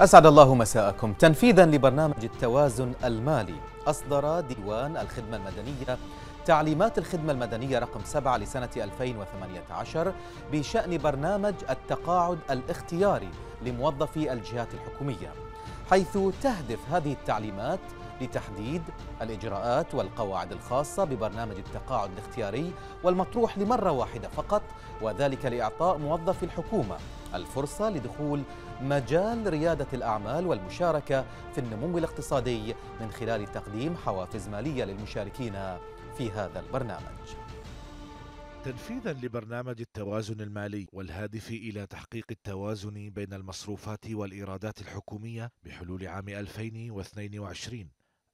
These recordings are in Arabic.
أسعد الله مساءكم تنفيذا لبرنامج التوازن المالي أصدر ديوان الخدمة المدنية تعليمات الخدمة المدنية رقم 7 لسنة 2018 بشأن برنامج التقاعد الاختياري لموظفي الجهات الحكومية حيث تهدف هذه التعليمات لتحديد الإجراءات والقواعد الخاصة ببرنامج التقاعد الاختياري والمطروح لمرة واحدة فقط وذلك لإعطاء موظف الحكومة الفرصة لدخول مجال ريادة الأعمال والمشاركة في النمو الاقتصادي من خلال تقديم حوافز مالية للمشاركين في هذا البرنامج. تنفيذا لبرنامج التوازن المالي والهادف الى تحقيق التوازن بين المصروفات والايرادات الحكوميه بحلول عام 2022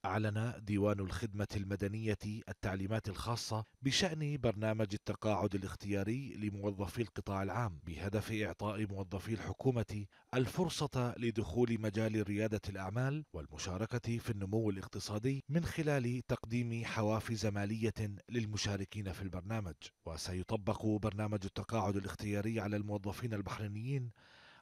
أعلن ديوان الخدمة المدنية التعليمات الخاصة بشأن برنامج التقاعد الاختياري لموظفي القطاع العام بهدف إعطاء موظفي الحكومة الفرصة لدخول مجال ريادة الأعمال والمشاركة في النمو الاقتصادي من خلال تقديم حوافز مالية للمشاركين في البرنامج وسيطبق برنامج التقاعد الاختياري على الموظفين البحرينيين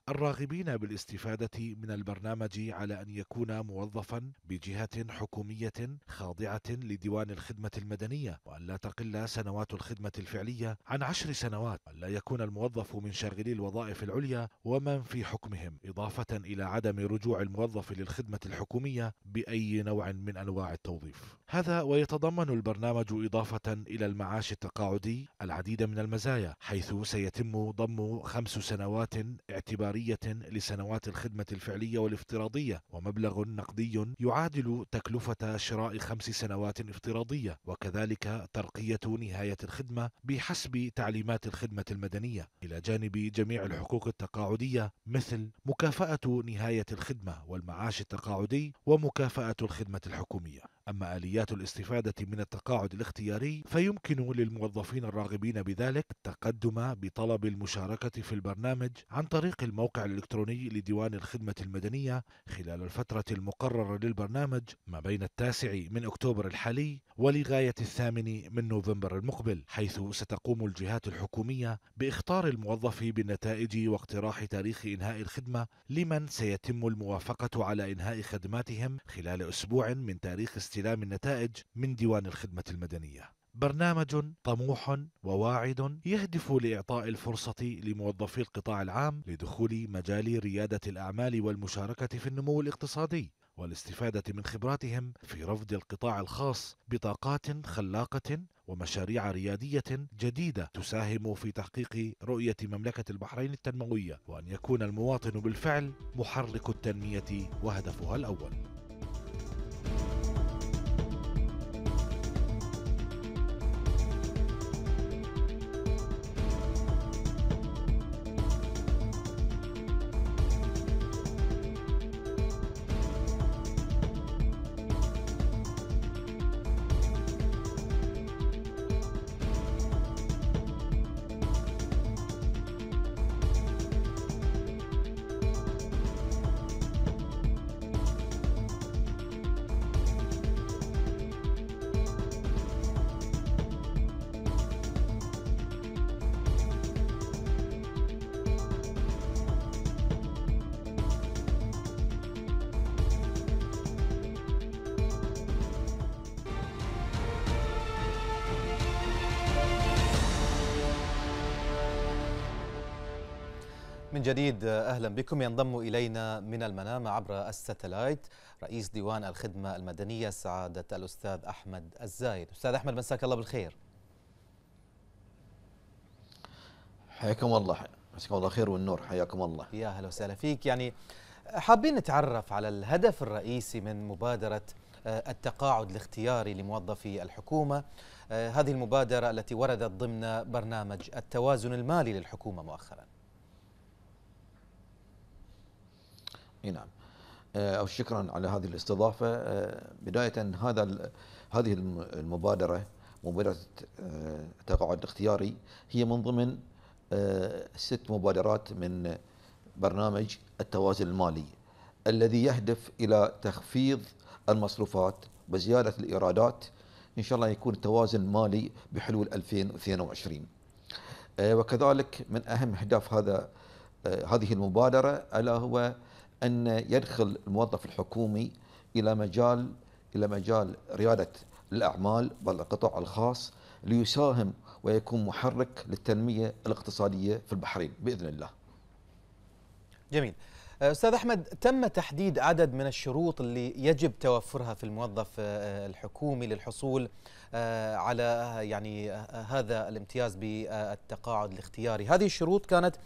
الراغبين بالاستفادة من البرنامج على أن يكون موظفا بجهة حكومية خاضعة لديوان الخدمة المدنية وأن لا تقل سنوات الخدمة الفعلية عن عشر سنوات وأن لا يكون الموظف من شاغلي الوظائف العليا ومن في حكمهم إضافة إلى عدم رجوع الموظف للخدمة الحكومية بأي نوع من أنواع التوظيف هذا ويتضمن البرنامج إضافة إلى المعاش التقاعدي العديد من المزايا حيث سيتم ضم خمس سنوات اعتبارية إدارية لسنوات الخدمة الفعلية والافتراضية ومبلغ نقدي يعادل تكلفة شراء خمس سنوات افتراضية وكذلك ترقية نهاية الخدمة بحسب تعليمات الخدمة المدنية إلى جانب جميع الحقوق التقاعدية مثل مكافأة نهاية الخدمة والمعاش التقاعدي ومكافأة الخدمة الحكومية أما آليات الاستفادة من التقاعد الاختياري فيمكن للموظفين الراغبين بذلك التقدم بطلب المشاركة في البرنامج عن طريق الموقع الإلكتروني لديوان الخدمة المدنية خلال الفترة المقررة للبرنامج ما بين التاسع من أكتوبر الحالي ولغاية الثامن من نوفمبر المقبل حيث ستقوم الجهات الحكومية باختار الموظف بالنتائج واقتراح تاريخ إنهاء الخدمة لمن سيتم الموافقة على إنهاء خدماتهم خلال أسبوع من تاريخ استفادة استلام النتائج من ديوان الخدمة المدنية برنامج طموح وواعد يهدف لاعطاء الفرصه لموظفي القطاع العام لدخول مجال رياده الاعمال والمشاركه في النمو الاقتصادي والاستفاده من خبراتهم في رفض القطاع الخاص بطاقات خلاقه ومشاريع رياديه جديده تساهم في تحقيق رؤيه مملكه البحرين التنمويه وان يكون المواطن بالفعل محرك التنميه وهدفها الاول من جديد اهلا بكم ينضم الينا من المنام عبر الستلايت رئيس ديوان الخدمه المدنيه سعاده الاستاذ احمد الزايد استاذ احمد مساك الله بالخير حياكم الله مساكم الله خير والنور حياكم الله يا اهلا وسهلا فيك يعني حابين نتعرف على الهدف الرئيسي من مبادره آه، التقاعد الاختياري لموظفي الحكومه آه، هذه المبادره التي وردت ضمن برنامج التوازن المالي للحكومه مؤخرا نعم آه، أو شكرا على هذه الاستضافة آه، بداية هذا هذه المبادرة مبادرة آه، تقاعد اختياري هي من ضمن ست مبادرات من برنامج التوازن المالي الذي يهدف إلى تخفيض المصروفات وزيادة الإيرادات إن شاء الله يكون توازن مالي بحلول 2022 وكذلك من أهم أهداف هذا هذه المبادرة ألا هو ان يدخل الموظف الحكومي الى مجال الى مجال رياده الاعمال بل القطاع الخاص ليساهم ويكون محرك للتنميه الاقتصاديه في البحرين باذن الله. جميل. آه، استاذ احمد تم تحديد عدد من الشروط اللي يجب توفرها في الموظف آه، الحكومي للحصول آه، على يعني هذا الامتياز بالتقاعد الاختياري هذه الشروط كانت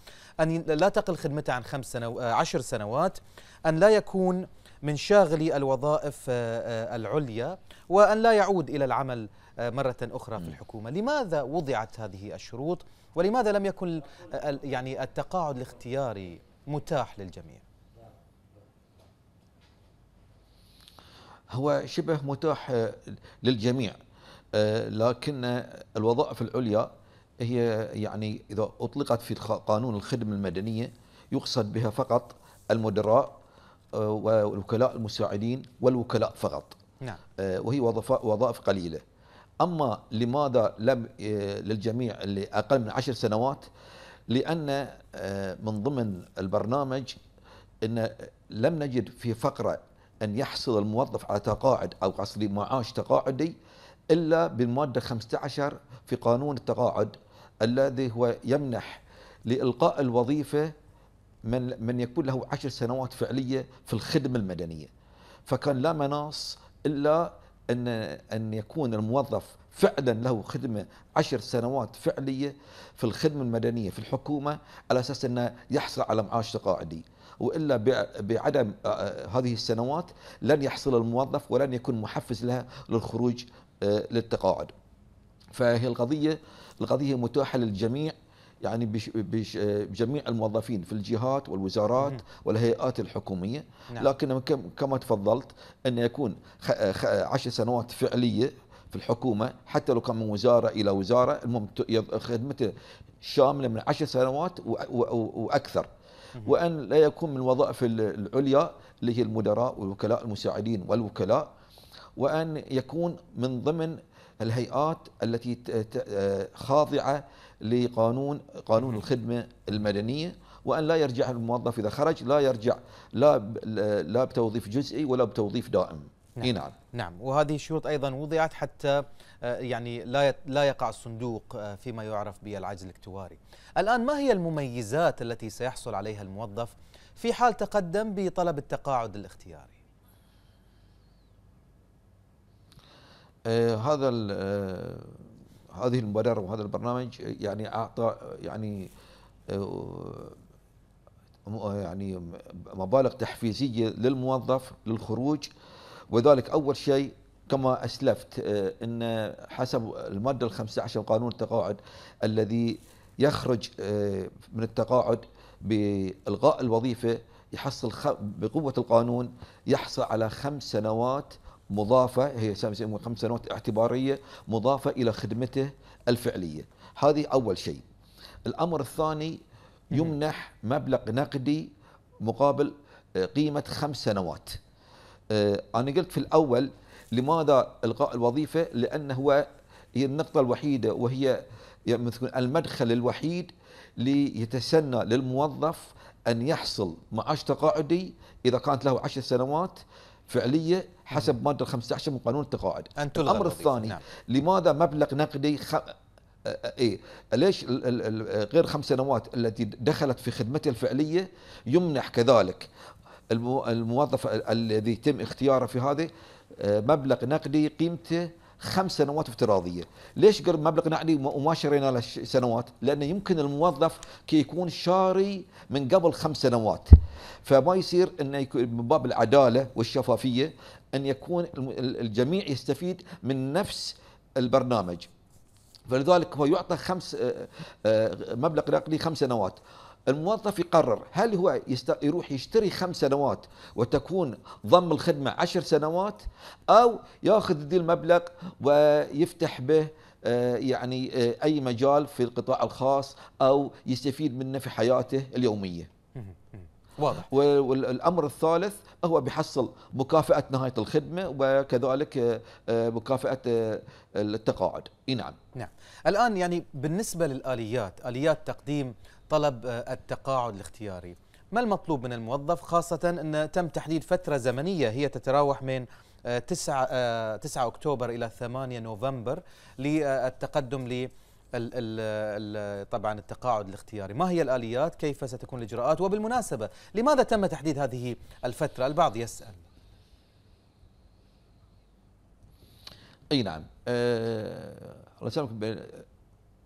ان لا تقل خدمته عن خمس سنو عشر سنوات ان لا يكون من شاغلي الوظائف العليا وان لا يعود الى العمل مره اخرى في الحكومه لماذا وضعت هذه الشروط ولماذا لم يكن يعني التقاعد الاختياري متاح للجميع هو شبه متاح للجميع آه، لكن الوظائف العليا هي يعني إذا أطلقت في قانون الخدمة المدنية يقصد بها فقط المدراء آه، والوكلاء المساعدين والوكلاء فقط نعم. آه، وهي وظائف قليلة أما لماذا لم للجميع اللي أقل من عشر سنوات لأن آه، من ضمن البرنامج أن لم نجد في فقرة أن يحصل الموظف على تقاعد أو قصدي معاش تقاعدي إلا بالمادة 15 في قانون التقاعد الذي هو يمنح لإلقاء الوظيفة من من يكون له عشر سنوات فعلية في الخدمة المدنية فكان لا مناص إلا أن أن يكون الموظف فعلا له خدمة عشر سنوات فعلية في الخدمة المدنية في الحكومة على أساس أنه يحصل على معاش تقاعدي والا بعدم هذه السنوات لن يحصل الموظف ولن يكون محفز لها للخروج للتقاعد. فهي القضيه القضيه متاحه للجميع يعني بجميع الموظفين في الجهات والوزارات والهيئات الحكوميه نعم. لكن كما تفضلت ان يكون عشر سنوات فعليه في الحكومة حتى لو كان من وزارة إلى وزارة المهم خدمته شاملة من عشر سنوات وأكثر وأن لا يكون من الوظائف العليا اللي هي المدراء والوكلاء المساعدين والوكلاء وأن يكون من ضمن الهيئات التي خاضعة لقانون قانون الخدمة المدنية وان لا يرجع الموظف اذا خرج لا يرجع لا لا بتوظيف جزئي ولا بتوظيف دائم. نعم. إيه نعم نعم وهذه الشروط ايضا وضعت حتى آه، يعني لا لا يقع الصندوق آه، فيما يعرف بالعجز الاكتواري. الان ما هي المميزات التي سيحصل عليها الموظف في حال تقدم بطلب التقاعد الاختياري؟ آه هذا آه هذه المبادره وهذا البرنامج آه، يعني اعطى يعني آه يعني مبالغ تحفيزيه للموظف للخروج آه وذلك أول شيء كما أسلفت آه، أن حسب المادة ال 15 قانون التقاعد الذي يخرج آه، من التقاعد بإلغاء الوظيفة يحصل بقوة القانون يحصل على خمس سنوات مضافة هي خمس سنوات اعتبارية مضافة إلى خدمته الفعلية هذه أول شيء الأمر الثاني يمنح مبلغ نقدي مقابل آه، قيمة خمس سنوات آه، أنا قلت في الأول لماذا إلغاء الوظيفة لأن هو هي النقطة الوحيدة وهي يعني مثل المدخل الوحيد ليتسنى للموظف أن يحصل معاش تقاعدي إذا كانت له عشر سنوات فعلية حسب مادة 15 من قانون التقاعد الأمر الثاني نعم. لماذا مبلغ نقدي خ... آه، آه، ايه ليش غير خمس سنوات التي دخلت في خدمته الفعليه يمنح كذلك الموظف الذي يتم اختياره في هذه آه، مبلغ نقدي قيمته خمس سنوات افتراضيه، ليش قرب مبلغ نقدي وما شرينا له سنوات؟ لانه يمكن الموظف كي يكون شاري من قبل خمس سنوات. فما يصير انه يكون من باب العداله والشفافيه ان يكون الجميع يستفيد من نفس البرنامج. فلذلك هو يعطى خمس آه، آه، مبلغ نقدي خمس سنوات. الموظف يقرر هل هو يروح يشتري خمس سنوات وتكون ضم الخدمة عشر سنوات أو يأخذ ذي المبلغ ويفتح به آه، يعني آه، أي مجال في القطاع الخاص أو يستفيد منه في حياته اليومية واضح والامر الثالث هو بيحصل مكافاه نهايه الخدمه وكذلك آه، مكافاه التقاعد اي نعم نعم الان يعني بالنسبه للاليات اليات تقديم طلب آه، التقاعد الاختياري ما المطلوب من الموظف خاصة أن تم تحديد فترة زمنية هي تتراوح من 9 آه، 9 آه، أكتوبر إلى 8 نوفمبر للتقدم طبعا التقاعد الاختياري ما هي الآليات كيف ستكون الإجراءات وبالمناسبة لماذا تم تحديد هذه الفترة البعض يسأل أي نعم أه...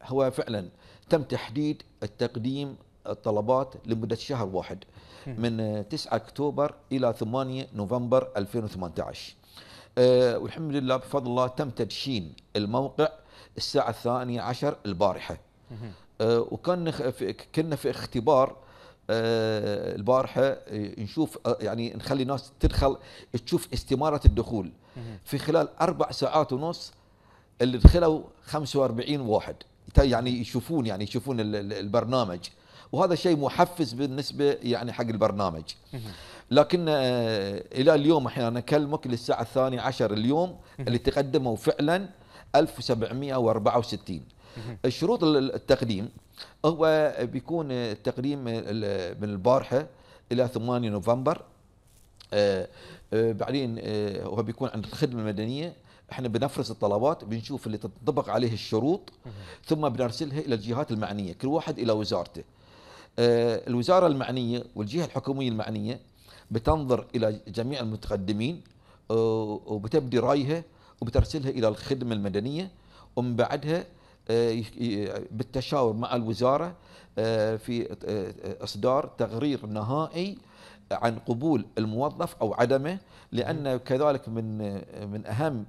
هو فعلا تم تحديد التقديم الطلبات لمدة شهر واحد من 9 أكتوبر إلى 8 نوفمبر 2018 آه، والحمد لله بفضل الله تم تدشين الموقع الساعة الثانية عشر البارحة آه، وكنا في كنا في اختبار آه، البارحة نشوف يعني نخلي الناس تدخل تشوف استمارة الدخول في خلال أربع ساعات ونص اللي دخلوا 45 واحد يعني يشوفون يعني يشوفون البرنامج وهذا شيء محفز بالنسبه يعني حق البرنامج لكن آه، الى اليوم احيانا اكلمك للساعه الثانية عشر اليوم اللي تقدموا فعلا 1764 الشروط التقديم هو بيكون التقديم من البارحه الى 8 نوفمبر آه، آه، بعدين هو بيكون عند الخدمه المدنيه احنا بنفرز الطلبات بنشوف اللي تنطبق عليه الشروط ثم بنرسلها الى الجهات المعنيه كل واحد الى وزارته آه، الوزاره المعنيه والجهه الحكوميه المعنيه بتنظر الى جميع المتقدمين آه، وبتبدي رايها وبترسلها الى الخدمه المدنيه ومن بعدها آه، بالتشاور مع الوزاره في اصدار تقرير نهائي عن قبول الموظف او عدمه لان كذلك من من اهم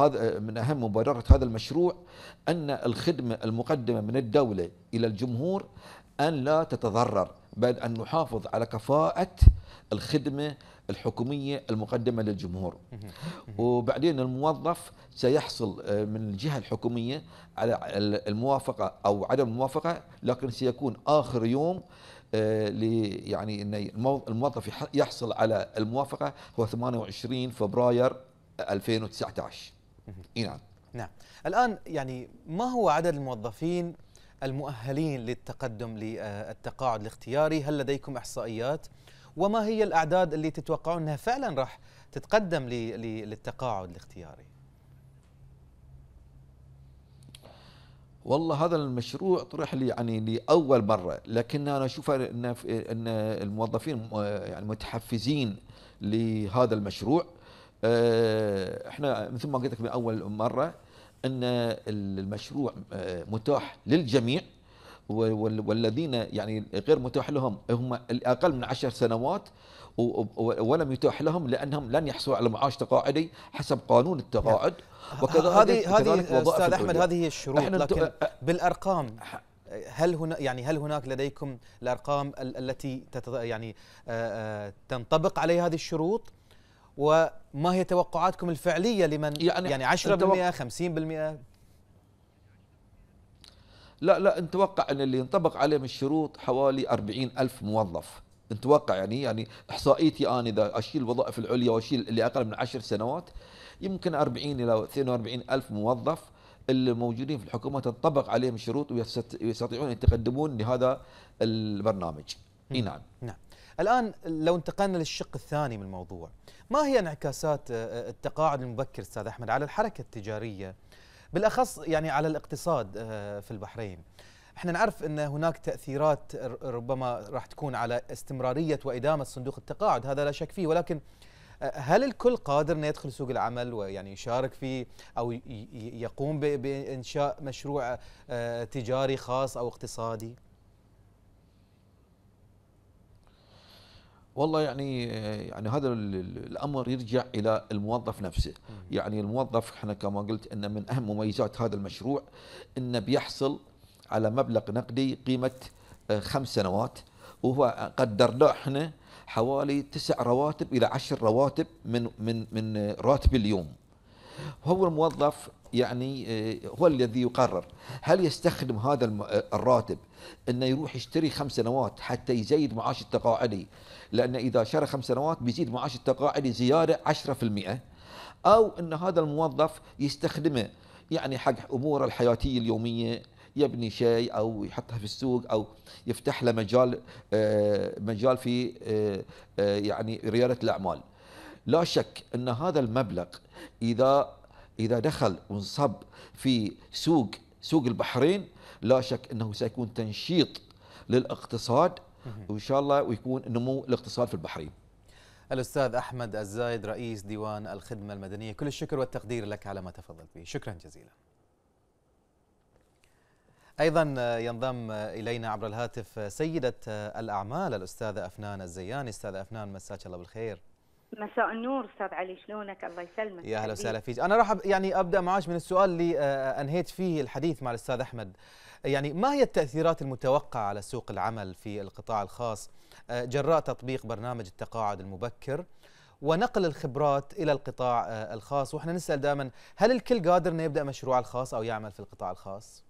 هذا من أهم مبادرة هذا المشروع أن الخدمة المقدمة من الدولة إلى الجمهور أن لا تتضرر بل أن نحافظ على كفاءة الخدمة الحكومية المقدمة للجمهور وبعدين الموظف سيحصل آه، من الجهة الحكومية على الموافقة أو عدم الموافقة لكن سيكون آخر يوم آه، يعني أن الموظف يحصل على الموافقة هو 28 فبراير 2019 اي نعم نعم الآن يعني ما هو عدد الموظفين المؤهلين للتقدم للتقاعد الاختياري هل لديكم إحصائيات وما هي الأعداد اللي تتوقعون أنها فعلا راح تتقدم للتقاعد الاختياري والله هذا المشروع طرح لي يعني لاول مره لكن انا اشوف ان ان الموظفين يعني متحفزين لهذا المشروع آه، احنا مثل ما قلت لك من اول مره ان المشروع آه، متاح للجميع والذين يعني غير متاح لهم هم الاقل من عشر سنوات ولم يتاح لهم لانهم لن يحصلوا على معاش تقاعدي حسب قانون التقاعد وكذا هذه هذه استاذ احمد هذه هي الشروط لكن بالارقام هل هنا يعني هل هناك لديكم الارقام التي يعني آه، تنطبق عليها هذه الشروط و ما هي توقعاتكم الفعلية لمن يعني, يعني 10% بالمئة 50% لا لا نتوقع أن اللي ينطبق عليهم الشروط حوالي 40 ألف موظف نتوقع يعني يعني إحصائيتي أنا إذا أشيل الوظائف العليا وأشيل اللي أقل من 10 سنوات يمكن 40 إلى 42 ألف موظف الموجودين في الحكومة تنطبق عليهم الشروط ويستطيعون أن يتقدمون لهذا البرنامج. اي نعم. نعم. الآن لو انتقلنا للشق الثاني من الموضوع ما هي انعكاسات آه، آه، التقاعد المبكر أستاذ أحمد على الحركة التجارية بالأخص يعني على الاقتصاد آه، في البحرين احنا نعرف ان هناك تاثيرات ربما راح تكون على استمراريه وادامه صندوق التقاعد هذا لا شك فيه ولكن هل الكل قادر انه يدخل سوق العمل ويعني يشارك فيه او يقوم بانشاء مشروع تجاري خاص او اقتصادي؟ والله يعني يعني هذا الامر يرجع الى الموظف نفسه، يعني الموظف احنا كما قلت ان من اهم مميزات هذا المشروع انه بيحصل على مبلغ نقدي قيمه آه، خمس سنوات وهو قدرناه احنا حوالي تسع رواتب الى عشر رواتب من من من آه، راتب اليوم. هو الموظف يعني آه، هو الذي يقرر هل يستخدم هذا آه، الراتب انه يروح يشتري خمس سنوات حتى يزيد معاش التقاعدي لان اذا شرى خمس سنوات بيزيد معاش التقاعدي زياده 10% او ان هذا الموظف يستخدمه يعني حق اموره الحياتيه اليوميه يبني شيء او يحطها في السوق او يفتح له مجال آه، مجال في يعني رياده الاعمال لا شك ان هذا المبلغ اذا إذا دخل وانصب في سوق سوق البحرين لا شك أنه سيكون تنشيط للاقتصاد وإن شاء الله ويكون نمو الاقتصاد في البحرين الأستاذ أحمد الزايد رئيس ديوان الخدمة المدنية كل الشكر والتقدير لك على ما تفضلت به شكرا جزيلا ايضا ينضم الينا عبر الهاتف سيده الاعمال الاستاذه افنان الزياني استاذه افنان مساك الله بالخير مساء النور استاذ علي شلونك الله يسلمك يا اهلا وسهلا فيك انا راح يعني ابدا معاك من السؤال اللي آه، آه، انهيت فيه الحديث مع الاستاذ احمد يعني ما هي التاثيرات المتوقعه على سوق العمل في القطاع الخاص آه، جراء تطبيق برنامج التقاعد المبكر ونقل الخبرات الى القطاع الخاص واحنا نسال دائما هل الكل قادر انه يبدا مشروع الخاص او يعمل في القطاع الخاص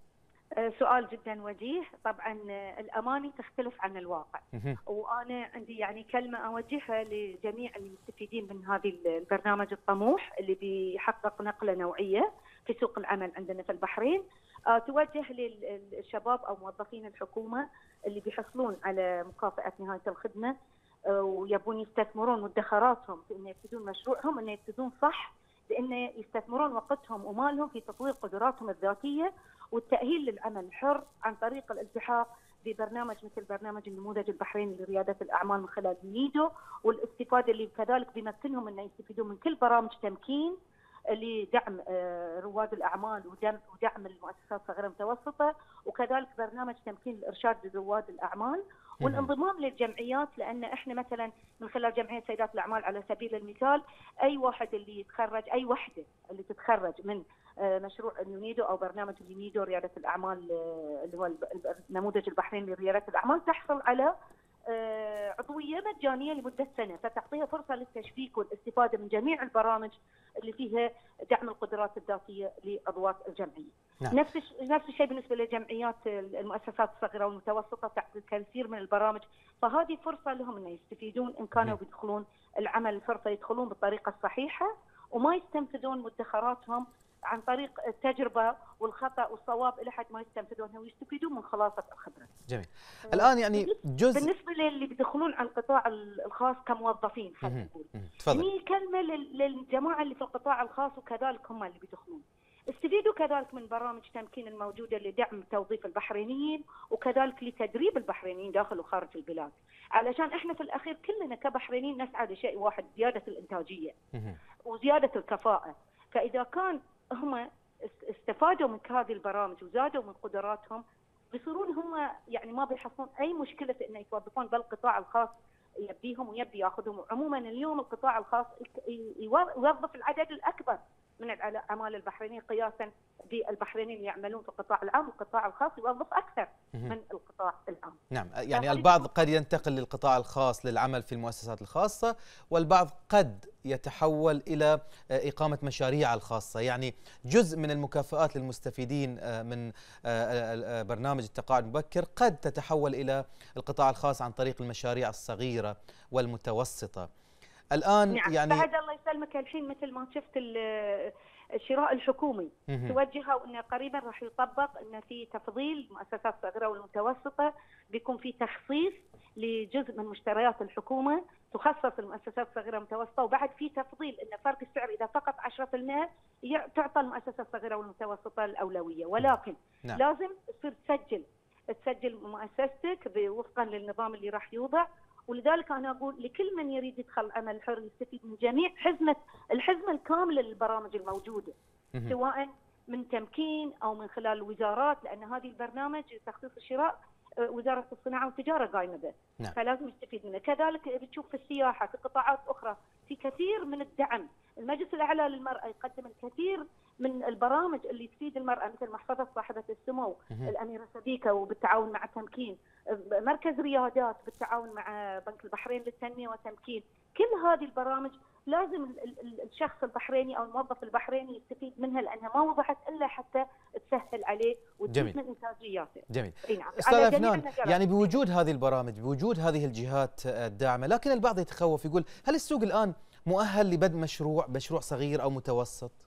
آه، سؤال جدا وجيه طبعا آه، الاماني تختلف عن الواقع وانا عندي يعني كلمه اوجهها لجميع المستفيدين من هذه البرنامج الطموح اللي بيحقق نقله نوعيه في سوق العمل عندنا في البحرين آه، توجه للشباب او موظفين الحكومه اللي بيحصلون على مكافاه نهايه الخدمه ويبون يستثمرون مدخراتهم في انه يبتدون مشروعهم انه يبتدون صح بانه يستثمرون وقتهم ومالهم في تطوير قدراتهم الذاتيه والتأهيل للعمل الحر عن طريق الالتحاق ببرنامج مثل برنامج النموذج البحريني لريادة الأعمال من خلال نيدو والاستفادة اللي كذلك بيمكنهم أن يستفيدون من كل برامج تمكين لدعم آه، رواد الأعمال ودعم المؤسسات الصغيرة المتوسطة وكذلك برنامج تمكين الإرشاد لرواد الأعمال والانضمام للجمعيات لان احنا مثلا من خلال جمعيه سيدات الاعمال على سبيل المثال اي واحد اللي يتخرج اي وحده اللي تتخرج من آه، مشروع اليونيدو او برنامج اليونيدو رياده الاعمال آه، اللي هو نموذج البحرين لرياده الاعمال تحصل على آه، عضويه مجانيه لمده سنه فتعطيها فرصه للتشبيك والاستفاده من جميع البرامج اللي فيها دعم القدرات الذاتيه لاضواط الجمعيه. نعم. نفس نفس الشيء بالنسبه لجمعيات المؤسسات الصغيره والمتوسطه تعطي كثير من البرامج فهذه فرصه لهم انه يستفيدون ان كانوا نعم. بيدخلون العمل الفرصه يدخلون بالطريقه الصحيحه وما يستنفذون مدخراتهم عن طريق التجربه والخطا والصواب الى حد ما يستنفذونها ويستفيدون من خلاصه الخبره. جميل. الان يعني جزء بالنسبه للي بيدخلون على القطاع الخاص كموظفين خلينا نقول. تفضل. هي كلمه للجماعه اللي في القطاع الخاص وكذلك هم اللي بيدخلون. استفيدوا كذلك من برامج تمكين الموجودة لدعم توظيف البحرينيين وكذلك لتدريب البحرينيين داخل وخارج البلاد علشان احنا في الأخير كلنا كبحرينيين نسعى لشيء واحد زيادة الإنتاجية وزيادة الكفاءة فإذا كان هم استفادوا من هذه البرامج وزادوا من قدراتهم بيصيرون هم يعني ما بيحصلون اي مشكله في انه يتوظفون بالقطاع الخاص يبيهم ويبي ياخذهم وعموما اليوم القطاع الخاص يوظف العدد الاكبر من الاعمال البحرينيين قياسا بالبحرينيين اللي يعملون في القطاع العام والقطاع الخاص يوظف اكثر من القطاع العام. نعم يعني البعض قد ينتقل للقطاع الخاص للعمل في المؤسسات الخاصه والبعض قد يتحول الى آه، اقامه مشاريع الخاصه يعني جزء من المكافئات للمستفيدين آه، من آه، برنامج التقاعد المبكر قد تتحول الى القطاع الخاص عن طريق المشاريع الصغيره والمتوسطه. الان نعم. يعني بعد الله يسلمك الحين مثل ما شفت الشراء الحكومي توجهوا انه قريبا راح يطبق انه في تفضيل مؤسسات الصغيره والمتوسطه بيكون في تخصيص لجزء من مشتريات الحكومه تخصص المؤسسات الصغيره والمتوسطه وبعد في تفضيل ان فرق السعر اذا فقط 10% تعطى المؤسسه الصغيره والمتوسطه الاولويه ولكن نعم. لازم تصير تسجل تسجل مؤسستك وفقا للنظام اللي راح يوضع ولذلك انا اقول لكل من يريد يدخل العمل الحر يستفيد من جميع حزمه الحزمه الكامله للبرامج الموجوده سواء من تمكين او من خلال الوزارات لان هذه البرنامج تخصيص الشراء آه، وزاره الصناعه والتجاره قايمه به نعم. فلازم يستفيد منه كذلك بتشوف في السياحه في قطاعات اخرى في كثير من الدعم المجلس الاعلى للمراه يقدم الكثير من البرامج اللي تفيد المراه مثل محفظه صاحبه السمو الاميره صديقه وبالتعاون مع تمكين مركز ريادات بالتعاون مع بنك البحرين للتنميه والتمكين كل هذه البرامج لازم الشخص البحريني او الموظف البحريني يستفيد منها لانها ما وضحت الا حتى تسهل عليه وتزيد من انتاجياته. جميل. إيه نعم. استاذ فنان يعني بوجود هذه البرامج بوجود هذه الجهات آه، الداعمه لكن البعض يتخوف يقول هل السوق الان مؤهل لبدء مشروع مشروع صغير او متوسط؟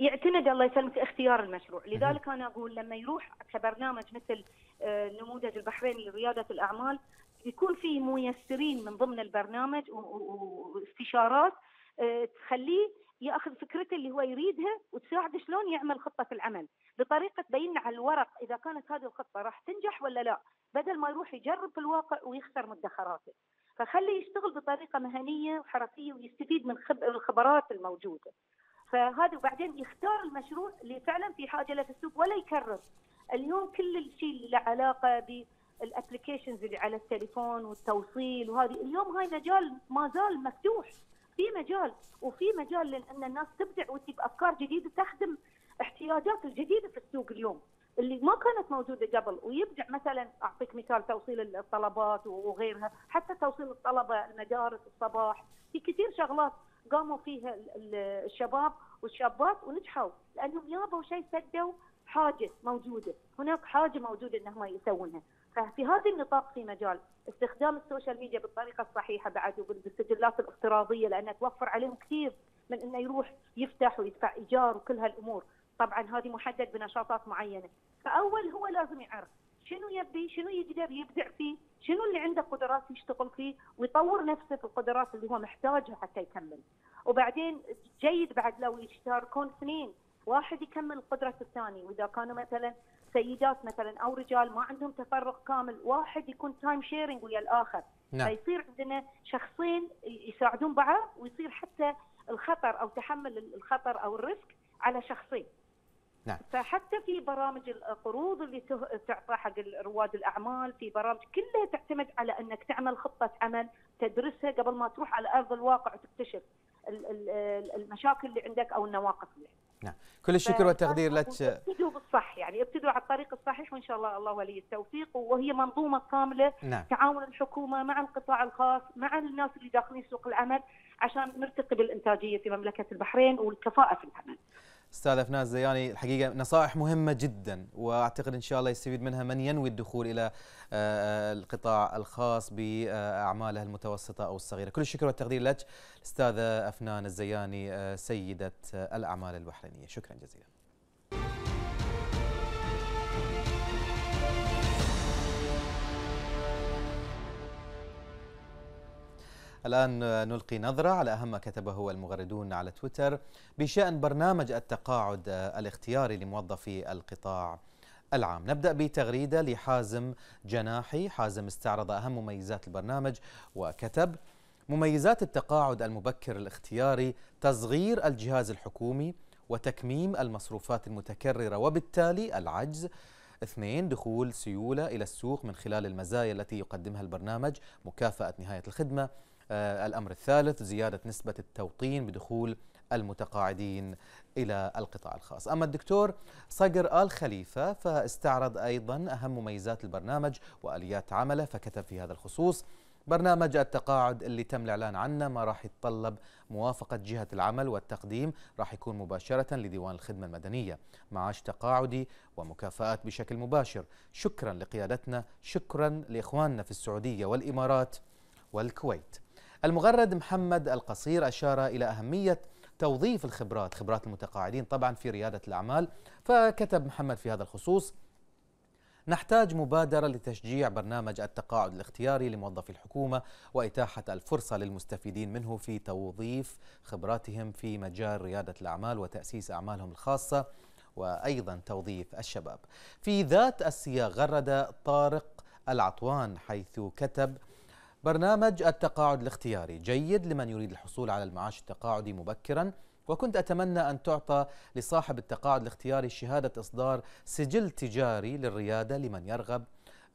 يعتمد الله يسلمك اختيار المشروع لذلك أنا أقول لما يروح كبرنامج مثل آه، نموذج البحرين لريادة الأعمال يكون فيه ميسرين من ضمن البرنامج واستشارات آه، تخليه ياخذ فكرته اللي هو يريدها وتساعده شلون يعمل خطه العمل بطريقه تبين على الورق اذا كانت هذه الخطه راح تنجح ولا لا بدل ما يروح يجرب في الواقع ويخسر مدخراته فخليه يشتغل بطريقه مهنيه وحركيه ويستفيد من الخبرات الموجوده فهذا وبعدين يختار المشروع اللي فعلا في حاجه له في السوق ولا يكرر. اليوم كل الشيء اللي له علاقه بالابلكيشنز اللي على التليفون والتوصيل وهذه اليوم هاي مجال ما زال مفتوح في مجال وفي مجال لان الناس تبدع وتجيب افكار جديده تخدم احتياجات الجديده في السوق اليوم اللي ما كانت موجوده قبل ويبدع مثلا اعطيك مثال توصيل الطلبات وغيرها حتى توصيل الطلبه المدارس الصباح في كثير شغلات قاموا فيها الشباب والشابات ونجحوا لانهم يابوا شيء سدوا حاجه موجوده، هناك حاجه موجوده انهم يسوونها، ففي هذا النطاق في مجال استخدام السوشيال ميديا بالطريقه الصحيحه بعد وبالسجلات الافتراضيه لانها توفر عليهم كثير من انه يروح يفتح ويدفع ايجار وكل هالامور، طبعا هذه محدد بنشاطات معينه، فاول هو لازم يعرف شنو يبي شنو يقدر يبدع فيه شنو اللي عنده قدرات يشتغل فيه ويطور نفسه في القدرات اللي هو محتاجها حتى يكمل وبعدين جيد بعد لو يشتركون اثنين واحد يكمل قدرة الثاني وإذا كانوا مثلا سيدات مثلا أو رجال ما عندهم تفرغ كامل واحد يكون تايم شيرنج ويا الآخر نعم. فيصير عندنا شخصين يساعدون بعض ويصير حتى الخطر أو تحمل الخطر أو الريسك على شخصين نعم. فحتى في برامج القروض اللي تعطى حق رواد الاعمال في برامج كلها تعتمد على انك تعمل خطه عمل تدرسها قبل ما تروح على ارض الواقع وتكتشف المشاكل اللي عندك او النواقص اللي عندك. نعم كل الشكر والتقدير لك ابتدوا بالصح يعني ابتدوا على الطريق الصحيح وان شاء الله الله ولي التوفيق وهي منظومه كامله نعم. تعاون الحكومه مع القطاع الخاص مع الناس اللي داخلين سوق العمل عشان نرتقي بالانتاجيه في مملكه البحرين والكفاءه في العمل استاذ افنان الزياني الحقيقه نصائح مهمه جدا واعتقد ان شاء الله يستفيد منها من ينوي الدخول الى آه، آه، القطاع الخاص باعماله المتوسطه او الصغيره كل الشكر والتقدير لك استاذه افنان الزياني آه، سيده الاعمال البحرينيه شكرا جزيلا الآن نلقي نظرة على أهم ما كتبه المغردون على تويتر بشأن برنامج التقاعد الاختياري لموظفي القطاع العام نبدأ بتغريدة لحازم جناحي حازم استعرض أهم مميزات البرنامج وكتب مميزات التقاعد المبكر الاختياري تصغير الجهاز الحكومي وتكميم المصروفات المتكررة وبالتالي العجز اثنين دخول سيولة إلى السوق من خلال المزايا التي يقدمها البرنامج مكافأة نهاية الخدمة آه، الأمر الثالث زيادة نسبة التوطين بدخول المتقاعدين إلى القطاع الخاص أما الدكتور صقر آل خليفة فاستعرض أيضا أهم مميزات البرنامج وآليات عمله فكتب في هذا الخصوص برنامج التقاعد اللي تم الإعلان عنه ما راح يتطلب موافقة جهة العمل والتقديم راح يكون مباشرة لديوان الخدمة المدنية معاش تقاعدي ومكافآت بشكل مباشر شكرا لقيادتنا شكرا لإخواننا في السعودية والإمارات والكويت المغرد محمد القصير أشار إلى أهمية توظيف الخبرات خبرات المتقاعدين طبعا في ريادة الأعمال فكتب محمد في هذا الخصوص نحتاج مبادرة لتشجيع برنامج التقاعد الاختياري لموظفي الحكومة وإتاحة الفرصة للمستفيدين منه في توظيف خبراتهم في مجال ريادة الأعمال وتأسيس أعمالهم الخاصة وأيضا توظيف الشباب في ذات السياق غرد طارق العطوان حيث كتب برنامج التقاعد الاختياري جيد لمن يريد الحصول على المعاش التقاعدي مبكرا وكنت أتمنى أن تعطى لصاحب التقاعد الاختياري شهادة إصدار سجل تجاري للريادة لمن يرغب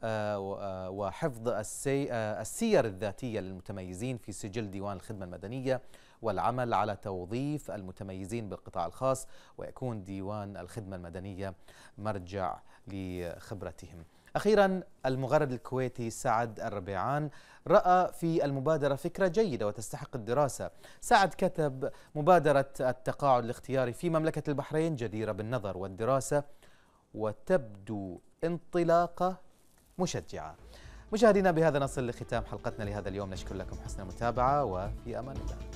آه، آه، وحفظ آه، السير الذاتية للمتميزين في سجل ديوان الخدمة المدنية والعمل على توظيف المتميزين بالقطاع الخاص ويكون ديوان الخدمة المدنية مرجع لخبرتهم أخيرا المغرد الكويتي سعد الربيعان رأى في المبادرة فكرة جيدة وتستحق الدراسة سعد كتب مبادرة التقاعد الاختياري في مملكة البحرين جديرة بالنظر والدراسة وتبدو انطلاقة مشجعة مشاهدينا بهذا نصل لختام حلقتنا لهذا اليوم نشكر لكم حسن المتابعة وفي أمان الله